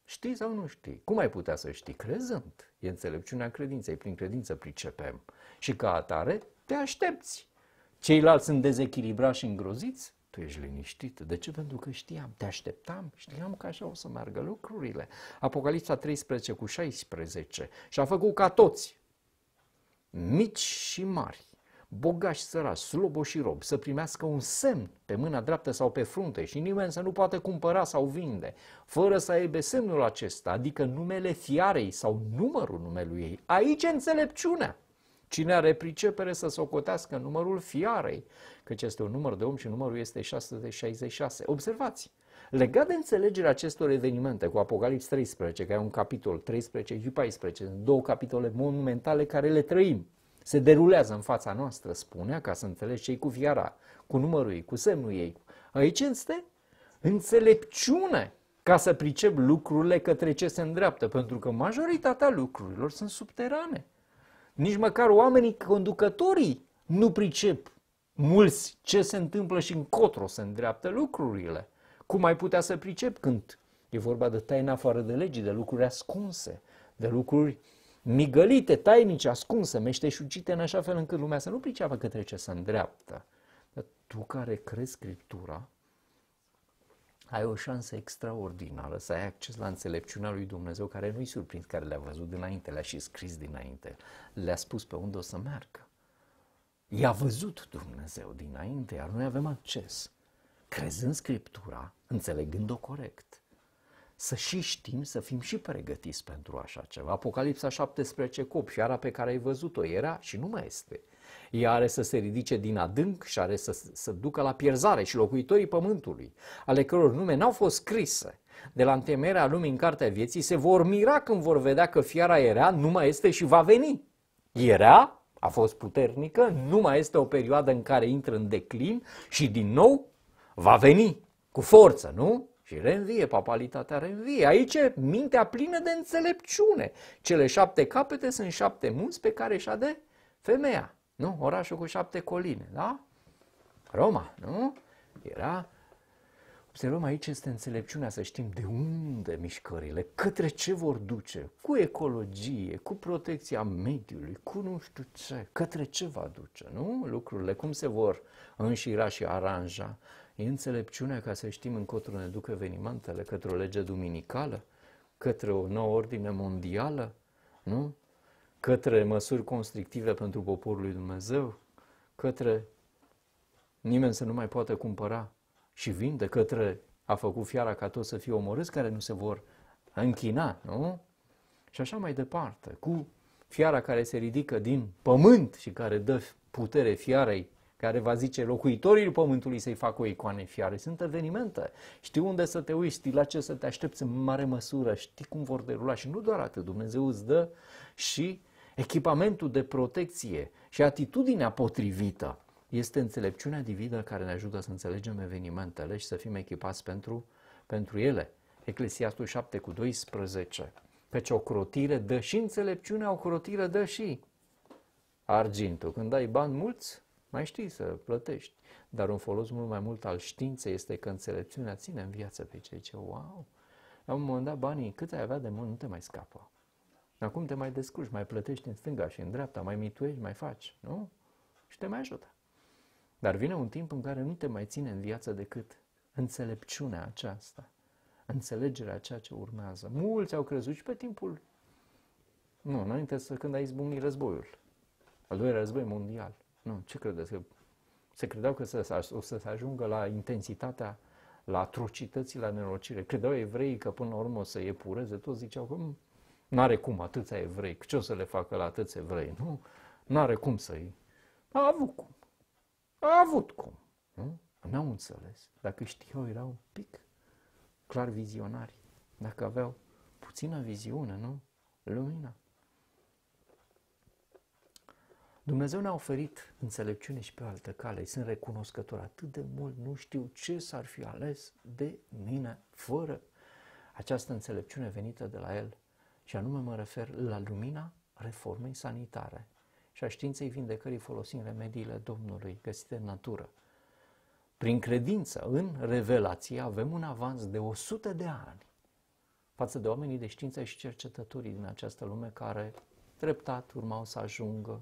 Știi sau nu știi? Cum ai putea să știi? Crezând. E înțelepciunea credinței. Prin credință pricepem. Și ca atare te aștepți. Ceilalți sunt dezechilibrați și îngroziți? tu ești liniștit. De ce? Pentru că știam, te așteptam, știam că așa o să meargă lucrurile. Apocalipsa 13 cu 16 și a făcut ca toți, mici și mari, bogași, sărași, slobo și rob, să primească un semn pe mâna dreaptă sau pe frunte și nimeni să nu poată cumpăra sau vinde, fără să aibă semnul acesta, adică numele fiarei sau numărul numelui ei. Aici înțelepciunea. Cine are pricepere să socotească numărul fiarei, căci este un număr de om și numărul este 666. Observați! Legat de înțelegerea acestor evenimente cu Apocalips 13, care e un capitol 13 și 14, sunt două capitole monumentale care le trăim, se derulează în fața noastră, spunea, ca să înțelegi ce cu fiara, cu numărul ei, cu semnul ei. Aici este înțelepciune ca să pricep lucrurile către ce se îndreaptă, pentru că majoritatea lucrurilor sunt subterane. Nici măcar oamenii conducătorii nu pricep mulți ce se întâmplă și încotro se îndreaptă lucrurile. Cum mai putea să pricep când e vorba de taina afară de legii, de lucruri ascunse, de lucruri migălite, tainice, ascunse, meșteșucite, în așa fel încât lumea să nu priceapă către ce se îndreaptă. Dar tu care crezi Scriptura, ai o șansă extraordinară să ai acces la înțelepciunea lui Dumnezeu care nu-i surprins, care le-a văzut dinainte, le-a și scris dinainte, le-a spus pe unde o să meargă. I-a văzut Dumnezeu dinainte, iar noi avem acces, crezând Scriptura, înțelegând-o corect, să și știm, să fim și pregătiți pentru așa ceva. Apocalipsa 17 cop, 8, fiara pe care ai văzut-o era și nu mai este – ea are să se ridice din adânc și are să, să ducă la pierzare și locuitorii pământului, ale căror nume n-au fost scrise. De la întemerea lumii în cartea vieții se vor mira când vor vedea că fiara era, nu mai este și va veni. Era, a fost puternică, nu mai este o perioadă în care intră în declin și din nou va veni cu forță, nu? Și reînvie, papalitatea reînvie. Aici e mintea plină de înțelepciune. Cele șapte capete sunt șapte munți pe care și-a de femeia nu? Orașul cu șapte coline, da? Roma, nu? Era Observăm aici este înțelepciunea să știm de unde mișcările, către ce vor duce, cu ecologie, cu protecția mediului, cu nu știu ce, către ce va duce, nu? Lucrurile, cum se vor înșira și aranja. E înțelepciunea ca să știm încotro ne duc evenimentele, către o lege duminicală, către o nouă ordine mondială, nu? către măsuri constrictive pentru poporul lui Dumnezeu, către nimeni să nu mai poată cumpăra și vinde, către a făcut fiara ca toți să fie omorâți care nu se vor închina, nu? Și așa mai departe, cu fiara care se ridică din pământ și care dă putere fiarei care va zice locuitorii pământului să-i facă o icoane fiare. Sunt evenimente. Știi unde să te uiți, știi la ce să te aștepți în mare măsură, știi cum vor derula și nu doar atât. Dumnezeu îți dă și echipamentul de protecție și atitudinea potrivită este înțelepciunea divină care ne ajută să înțelegem evenimentele și să fim echipați pentru, pentru ele. Eclesiastul 7 cu 12. Căci o crotire dă și înțelepciunea, o crotire dă și argintul. Când ai bani mulți, mai știi să plătești. Dar un folos mult mai mult al științei este că înțelepciunea ține în viață pe cei ce, wow, la un moment dat banii cât ai avea de mult nu te mai scapă. Acum te mai descurci, mai plătești în stânga și în dreapta, mai mituiești, mai faci, nu? Și te mai ajută. Dar vine un timp în care nu te mai ține în viață decât înțelepciunea aceasta, înțelegerea ceea ce urmează. Mulți au crezut și pe timpul, nu, înainte să când a izbucnit războiul, al doilea război mondial. Nu, ce credeți? Că se credeau că să, o să se ajungă la intensitatea, la atrocității, la nerocire. Credeau evreii că până la urmă o să epureze, toți ziceau că mm, N-are cum atâția evrei, ce o să le facă la atâți evrei, nu? N-are cum să-i... A avut cum. A avut cum. Nu? N-au înțeles. Dacă știau, erau un pic clar vizionari. Dacă aveau puțină viziune, nu? Lumina. Dumnezeu ne-a oferit înțelepciune și pe o altă cale. sunt recunoscător atât de mult, nu știu ce s-ar fi ales de mine fără această înțelepciune venită de la El. Și anume mă refer la lumina reformei sanitare și a științei vindecării folosind remediile Domnului găsite în natură. Prin credință în revelație avem un avans de 100 de ani față de oamenii de știință și cercetătorii din această lume care treptat urmau să ajungă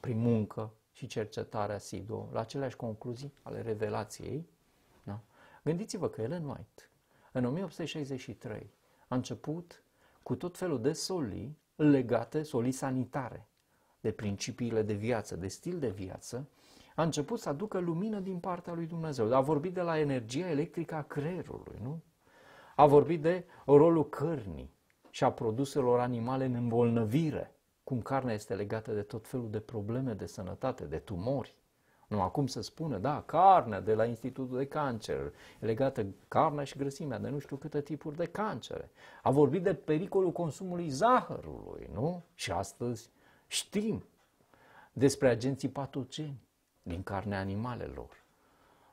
prin muncă și cercetare asiduă la aceleași concluzii ale revelației. Da? Gândiți-vă că Ellen White în 1863 a început cu tot felul de soli legate, soli sanitare, de principiile de viață, de stil de viață, a început să aducă lumină din partea lui Dumnezeu. A vorbit de la energia electrică a creierului, nu? A vorbit de rolul cărnii și a produselor animale în îmbolnăvire, cum carnea este legată de tot felul de probleme de sănătate, de tumori. Nu, acum să spună, da, carnea de la Institutul de Cancer, legată carnea și grăsimea de nu știu câte tipuri de cancere. A vorbit de pericolul consumului zahărului, nu? Și astăzi știm despre agenții patogeni din carnea animalelor,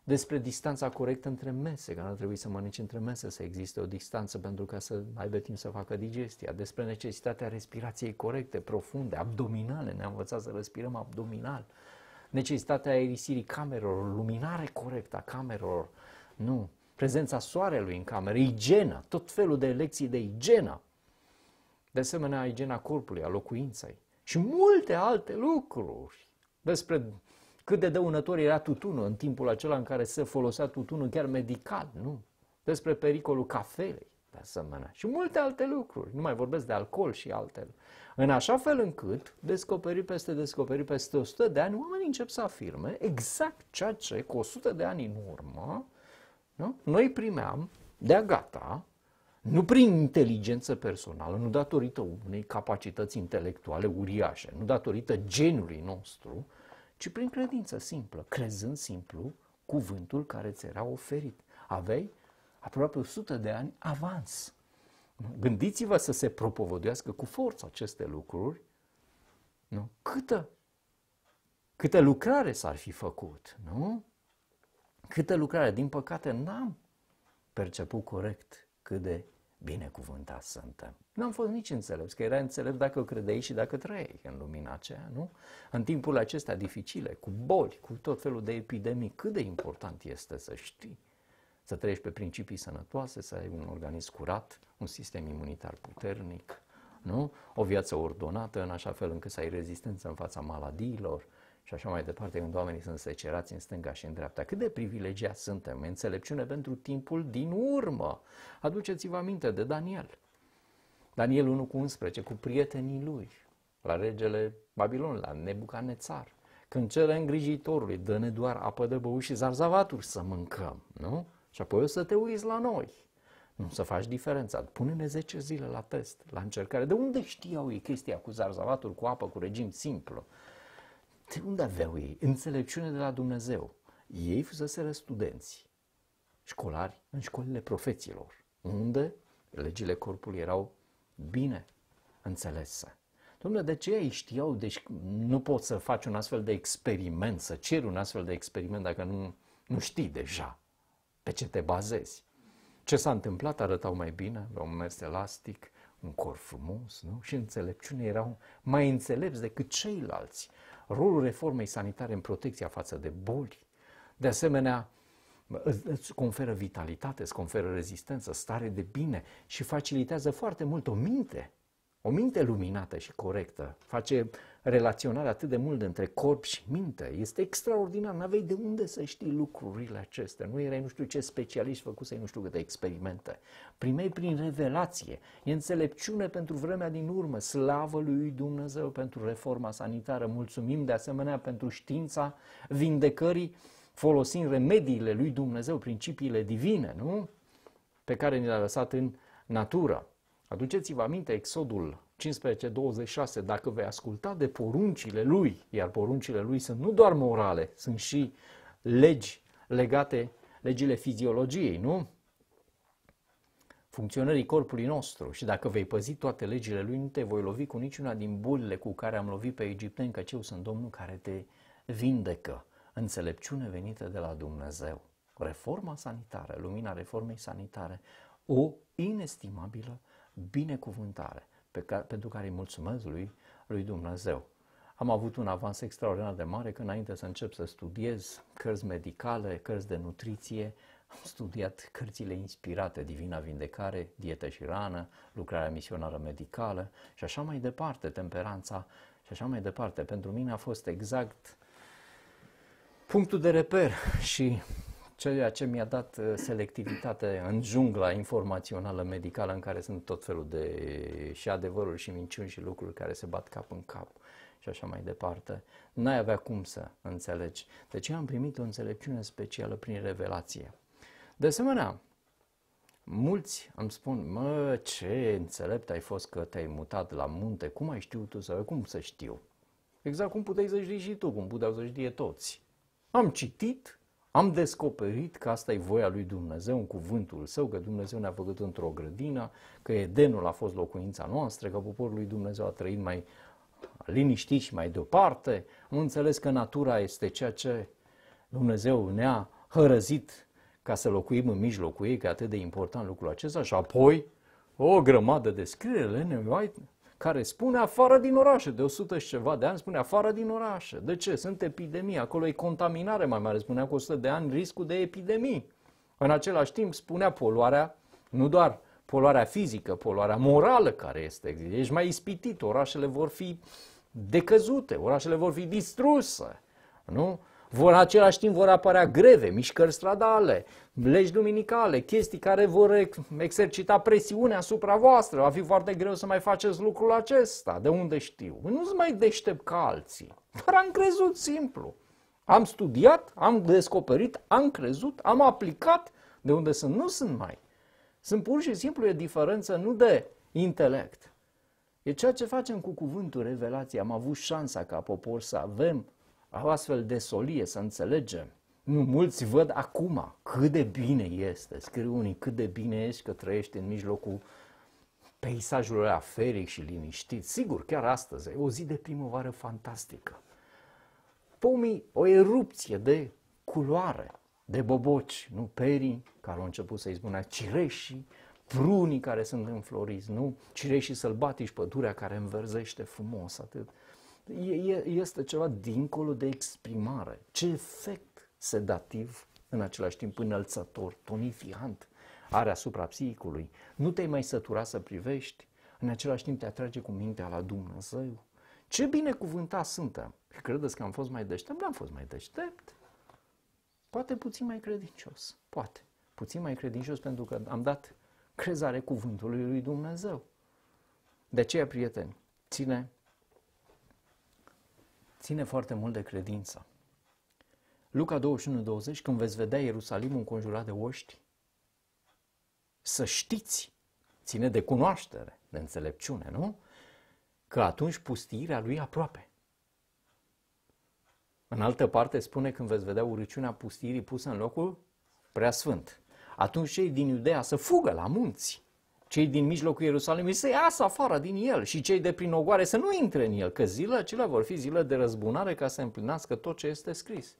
despre distanța corectă între mese, că nu ar trebui să mănânci între mese, să existe o distanță pentru ca să aibă timp să facă digestia, despre necesitatea respirației corecte, profunde, abdominale, ne-a învățat să respirăm abdominal, necesitatea aerisirii camerelor, luminare corectă a camerelor, nu, prezența soarelui în cameră, igiena, tot felul de lecții de igienă, de asemenea igiena corpului, a locuinței și multe alte lucruri despre cât de dăunător era tutunul în timpul acela în care se folosea tutunul chiar medical, nu? Despre pericolul cafelei, de asemenea. Și multe alte lucruri, nu mai vorbesc de alcool și altele. În așa fel încât, descoperi peste descoperi, peste 100 de ani, oamenii încep să afirme exact ceea ce, cu 100 de ani în urmă, nu? noi primeam de-a gata, nu prin inteligență personală, nu datorită unei capacități intelectuale uriașe, nu datorită genului nostru, ci prin credință simplă, crezând simplu cuvântul care ți era oferit. Aveai aproape 100 de ani avans. Gândiți-vă să se propovăduiască cu forță aceste lucruri. Nu? Câtă, câtă lucrare s-ar fi făcut, nu? Câtă lucrare. Din păcate, n-am perceput corect cât de binecuvântați suntem. N-am fost nici înțelept, că era înțelept dacă credeai și dacă trăiei în lumina aceea, nu? În timpul acestea dificile, cu boli, cu tot felul de epidemii, cât de important este să știi să trăiești pe principii sănătoase, să ai un organism curat, un sistem imunitar puternic, nu? o viață ordonată în așa fel încât să ai rezistență în fața maladiilor și așa mai departe, când oamenii sunt secerați în stânga și în dreapta. Cât de privilegiați suntem, înțelepciune pentru timpul din urmă. Aduceți-vă aminte de Daniel. Daniel 1 cu 11, cu prietenii lui, la regele Babilon, la Nebucanețar. Când cere îngrijitorului, dă-ne doar apă de băut și zarzavaturi să mâncăm, nu? Și apoi o să te uiți la noi. Nu să faci diferența. Pune-ne 10 zile la test, la încercare. De unde știau ei chestia cu zarzavatul, cu apă, cu regim simplu? De unde aveau ei? Înțelepciune de la Dumnezeu. Ei fuseseră studenți, școlari, în școlile profeților, unde legile corpului erau bine înțelese. Dom'le, de ce ei știau? Deci nu poți să faci un astfel de experiment, să ceri un astfel de experiment dacă nu, nu știi deja pe ce te bazezi? Ce s-a întâmplat arătau mai bine, au un mers elastic, un corp frumos, nu? Și înțelepciune erau mai înțelepți decât ceilalți. Rolul reformei sanitare în protecția față de boli, de asemenea, îți conferă vitalitate, îți conferă rezistență, stare de bine și facilitează foarte mult o minte o minte luminată și corectă face relaționarea atât de mult între corp și minte. Este extraordinar, n-avei de unde să știi lucrurile acestea. Nu erai nu știu ce specialist să nu știu câte experimente. Primei prin revelație, e înțelepciune pentru vremea din urmă, slavă lui Dumnezeu pentru reforma sanitară. Mulțumim de asemenea pentru știința vindecării folosind remediile lui Dumnezeu, principiile divine, nu? Pe care ni le-a lăsat în natură. Aduceți-vă aminte Exodul 15-26, dacă vei asculta de poruncile lui, iar poruncile lui sunt nu doar morale, sunt și legi legate, legile fiziologiei, nu? Funcționării corpului nostru și dacă vei păzi toate legile lui, nu te voi lovi cu niciuna din bulile cu care am lovit pe egipteni, că eu sunt Domnul care te vindecă. Înțelepciune venită de la Dumnezeu. Reforma sanitară, lumina reformei sanitare, o inestimabilă binecuvântare pe care, pentru care îi mulțumesc lui, lui Dumnezeu. Am avut un avans extraordinar de mare că înainte să încep să studiez cărți medicale, cărți de nutriție, am studiat cărțile inspirate, Divina Vindecare, Dietă și Rană, Lucrarea Misionară Medicală și așa mai departe, Temperanța și așa mai departe. Pentru mine a fost exact punctul de reper și ceea ce mi-a dat uh, selectivitate în jungla informațională medicală în care sunt tot felul de și adevăruri și minciuni și lucruri care se bat cap în cap și așa mai departe. N-ai avea cum să înțelegi. Deci am primit o înțelepciune specială prin revelație. De asemenea, mulți îmi spun, mă, ce înțelept ai fost că te-ai mutat la munte, cum ai știut tu să, cum să știu? Exact cum puteai să știi și tu, cum puteau să știe toți. Am citit am descoperit că asta e voia lui Dumnezeu în cuvântul său, că Dumnezeu ne-a făcut într-o grădină, că Edenul a fost locuința noastră, că poporul lui Dumnezeu a trăit mai liniștit și mai departe. Am înțeles că natura este ceea ce Dumnezeu ne-a hărăzit ca să locuim în mijlocul ei, că e atât de important lucrul acesta și apoi o grămadă de scriere, Ellen White care spune afară din orașe, de 100 și ceva de ani spune afară din orașe. De ce? Sunt epidemii, acolo e contaminare mai mare, spunea cu 100 de ani riscul de epidemii. În același timp spunea poluarea, nu doar poluarea fizică, poluarea morală care este, ești mai ispitit, orașele vor fi decăzute, orașele vor fi distruse, nu? Vor, același timp vor apărea greve, mișcări stradale, legi duminicale, chestii care vor exercita presiune asupra voastră. Va fi foarte greu să mai faceți lucrul acesta. De unde știu? Nu-ți mai deștept ca alții. Dar am crezut simplu. Am studiat, am descoperit, am crezut, am aplicat de unde sunt. Nu sunt mai. Sunt pur și simplu e diferență nu de intelect. E ceea ce facem cu cuvântul revelație. Am avut șansa ca popor să avem au astfel de solie să înțelegem. Nu mulți văd acum cât de bine este, scriu unii cât de bine ești că trăiești în mijlocul peisajului aferic și liniștit. Sigur, chiar astăzi e o zi de primăvară fantastică. Pomii, o erupție de culoare, de boboci, nu perii, care au început să-i spună cireșii, prunii care sunt înfloriți, nu cireșii sălbatici, pădurea care înverzește frumos atât. Este ceva dincolo de exprimare. Ce efect sedativ, în același timp înălțător, tonifiant, are asupra psihicului. Nu te-ai mai sătura să privești, în același timp te atrage cu mintea la Dumnezeu. Ce binecuvânta suntem! Credeți că am fost mai deștept? Nu am fost mai deștept. Poate puțin mai credincios. Poate. Puțin mai credincios pentru că am dat crezare cuvântului lui Dumnezeu. De aceea, prieteni, ține ține foarte mult de credință. Luca 21:20, când veți vedea Ierusalimul înconjurat de oști, să știți, ține de cunoaștere, de înțelepciune, nu? Că atunci pustirea lui aproape. În altă parte spune când veți vedea urăciunea pustirii pusă în locul preasfânt. Atunci cei din Iudea să fugă la munți cei din mijlocul Ierusalimului să iasă afară din el și cei de prin ogoare să nu intre în el, că zilele acelea vor fi zile de răzbunare ca să împlinească tot ce este scris.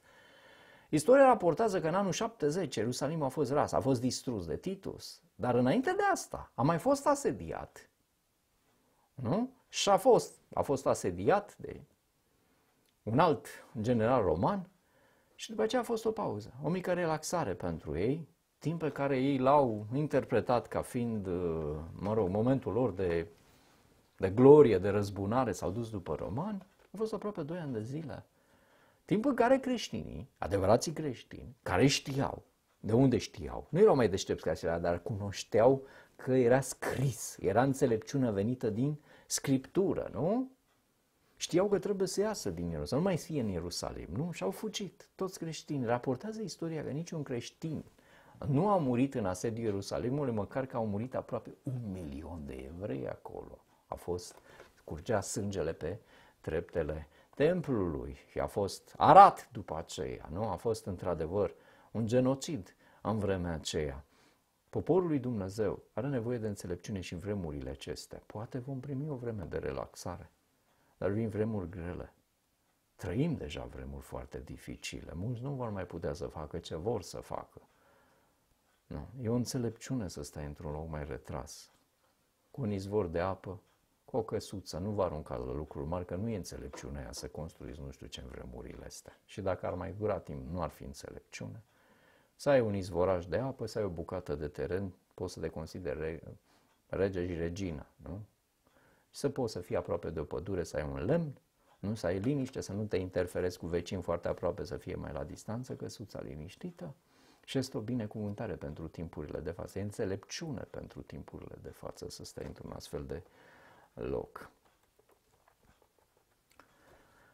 Istoria raportează că în anul 70 Ierusalim a fost ras, a fost distrus de Titus, dar înainte de asta a mai fost asediat. Nu? Și a fost, a fost asediat de un alt general roman și după aceea a fost o pauză, o mică relaxare pentru ei, timp pe care ei l-au interpretat ca fiind, uh, mă rog, momentul lor de, de glorie, de răzbunare, s-au dus după romani, a fost aproape 2 ani de zile. Timp în care creștinii, adevărații creștini, care știau, de unde știau, nu erau mai deștepți ca acelea, dar cunoșteau că era scris, era înțelepciunea venită din scriptură, nu? Știau că trebuie să iasă din Ierusalim, nu mai fie în Ierusalim, nu? Și au fugit, toți creștini. Raportează istoria că niciun creștin nu au murit în asediul Ierusalimului, măcar că au murit aproape un milion de evrei acolo. A fost, curgea sângele pe treptele templului și a fost arat după aceea, nu? A fost într-adevăr un genocid în vremea aceea. Poporul lui Dumnezeu are nevoie de înțelepciune și în vremurile acestea. Poate vom primi o vreme de relaxare, dar vin vremuri grele. Trăim deja vremuri foarte dificile. Mulți nu vor mai putea să facă ce vor să facă. Nu. E o înțelepciune să stai într-un loc mai retras, cu un izvor de apă, cu o căsuță, nu vă aruncați la lucruri mari, că nu e înțelepciunea aia să construiți nu știu ce în vremurile astea. Și dacă ar mai dura timp, nu ar fi înțelepciune. Să ai un izvoraj de apă, să ai o bucată de teren, poți să te consideri rege și regină, nu? să poți să fii aproape de o pădure, să ai un lemn, nu? Să ai liniște, să nu te interferezi cu vecini foarte aproape, să fie mai la distanță, căsuța liniștită. Și este o binecuvântare pentru timpurile de față, e înțelepciune pentru timpurile de față să stai într-un astfel de loc.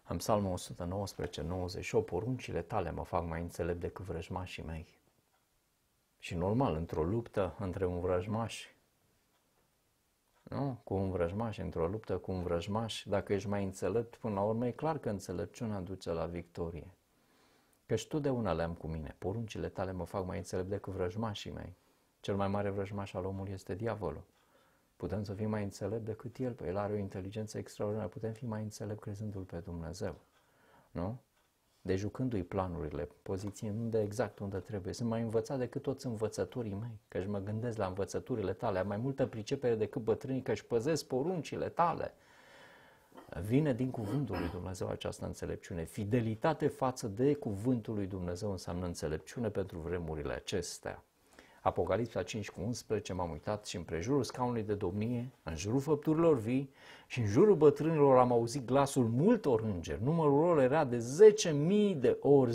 În psalmul 119, 98, poruncile tale mă fac mai înțelept decât vrăjmașii mei. Și normal, într-o luptă între un vrăjmaș, nu? cu un vrăjmaș, într-o luptă cu un vrăjmaș, dacă ești mai înțelept, până la urmă e clar că înțelepciunea duce la victorie căci tu de una le-am cu mine, poruncile tale mă fac mai înțelept decât vrăjmașii mei. Cel mai mare vrăjmaș al omului este diavolul. Putem să fim mai înțelept decât el, păi el are o inteligență extraordinară, putem fi mai înțelept crezându-l pe Dumnezeu. Nu? de deci jucându-i planurile, poziționându exact unde trebuie. Sunt mai învățat decât toți învățătorii mei, că își mă gândesc la învățăturile tale, am mai multă pricepere decât bătrânii, că își păzesc poruncile tale. Vine din cuvântul lui Dumnezeu această înțelepciune. Fidelitate față de cuvântul lui Dumnezeu înseamnă înțelepciune pentru vremurile acestea. Apocalipsa 5 cu 11 m-am uitat și în prejurul scaunului de domnie, în jurul făpturilor vii și în jurul bătrânilor am auzit glasul multor îngeri. Numărul lor era de 10.000 de ori,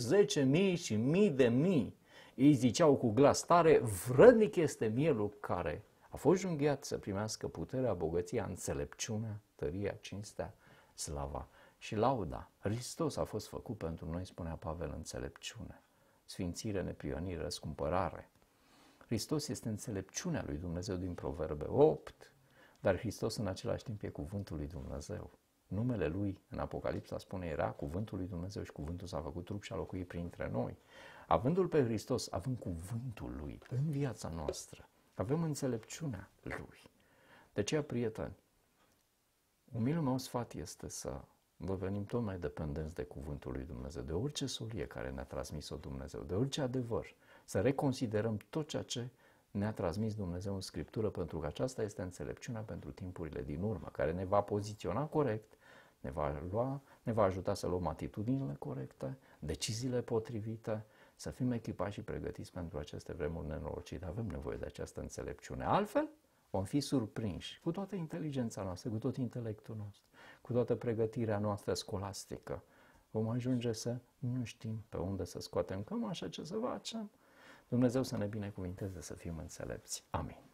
10.000 și mii de mii. Ei ziceau cu glas tare, vrădnic este mielul care a fost junghiat să primească puterea, bogăția, înțelepciunea, tăria, cinstea, slava și lauda. Hristos a fost făcut pentru noi, spunea Pavel, înțelepciune, sfințire, neprionire, răscumpărare. Hristos este înțelepciunea lui Dumnezeu din Proverbe 8, dar Hristos în același timp e cuvântul lui Dumnezeu. Numele lui, în Apocalipsa spune, era cuvântul lui Dumnezeu și cuvântul s-a făcut trup și a locuit printre noi. Avându-L pe Hristos, având cuvântul lui în viața noastră, avem înțelepciunea lui. De aceea, prieteni, Umilul meu sfat este să devenim tot mai dependenți de Cuvântul lui Dumnezeu, de orice solie care ne-a transmis-o Dumnezeu, de orice adevăr, să reconsiderăm tot ceea ce ne-a transmis Dumnezeu în Scriptură, pentru că aceasta este înțelepciunea pentru timpurile din urmă, care ne va poziționa corect, ne va, lua, ne va ajuta să luăm atitudinile corecte, deciziile potrivite, să fim echipați și pregătiți pentru aceste vremuri nenorocite. Avem nevoie de această înțelepciune. Altfel, Vom fi surprinși cu toată inteligența noastră, cu tot intelectul nostru, cu toată pregătirea noastră scolastică. Vom ajunge să nu știm pe unde să scoatem cam așa ce să facem. Dumnezeu să ne binecuvinteze să fim înțelepți. Amin.